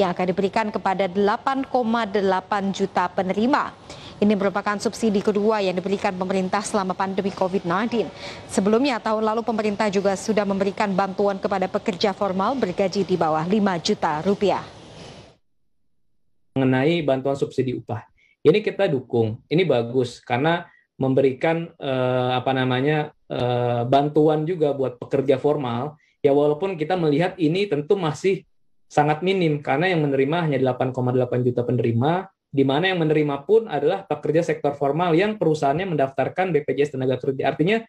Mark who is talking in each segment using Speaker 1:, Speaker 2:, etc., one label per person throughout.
Speaker 1: yang akan diberikan kepada 8,8 juta penerima. Ini merupakan subsidi kedua yang diberikan pemerintah selama pandemi COVID-19. Sebelumnya, tahun lalu pemerintah juga sudah memberikan bantuan kepada pekerja formal bergaji di bawah 5 juta rupiah.
Speaker 2: Mengenai bantuan subsidi upah, ini kita dukung, ini bagus karena memberikan eh, apa namanya eh, bantuan juga buat pekerja formal. Ya walaupun kita melihat ini tentu masih sangat minim karena yang menerima hanya 8,8 juta penerima di mana yang menerima pun adalah pekerja sektor formal yang perusahaannya mendaftarkan BPJS tenaga kerja. Artinya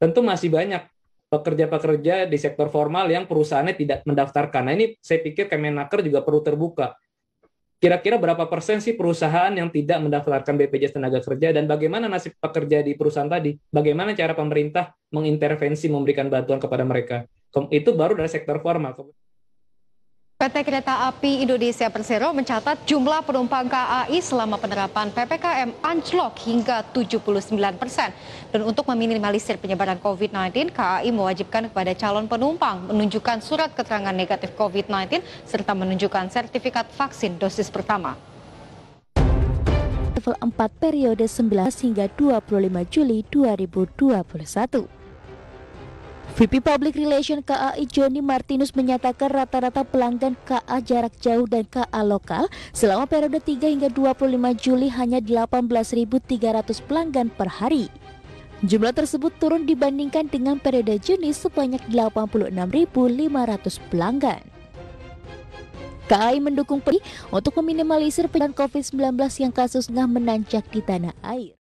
Speaker 2: tentu masih banyak pekerja-pekerja di sektor formal yang perusahaannya tidak mendaftarkan. Nah ini saya pikir Kemenaker juga perlu terbuka. Kira-kira berapa persen sih perusahaan yang tidak mendaftarkan BPJS tenaga kerja dan bagaimana nasib pekerja di perusahaan tadi? Bagaimana cara pemerintah mengintervensi memberikan bantuan kepada mereka? Itu baru dari sektor formal.
Speaker 1: PT Kereta Api Indonesia Persero mencatat jumlah penumpang KAI selama penerapan PPKM anjlok hingga 79 persen. Dan untuk meminimalisir penyebaran COVID-19, KAI mewajibkan kepada calon penumpang menunjukkan surat keterangan negatif COVID-19 serta menunjukkan sertifikat vaksin dosis pertama.
Speaker 3: Level 4 periode 19 hingga 25 Juli 2021. VP Public Relation KAI Joni Martinus menyatakan rata-rata pelanggan KA jarak jauh dan KA lokal selama periode 3 hingga 25 Juli hanya 18.300 pelanggan per hari. Jumlah tersebut turun dibandingkan dengan periode Juni sebanyak 86.500 pelanggan. KAI mendukung peri untuk meminimalisir penyebaran COVID-19 yang kasusnya menanjak di tanah air.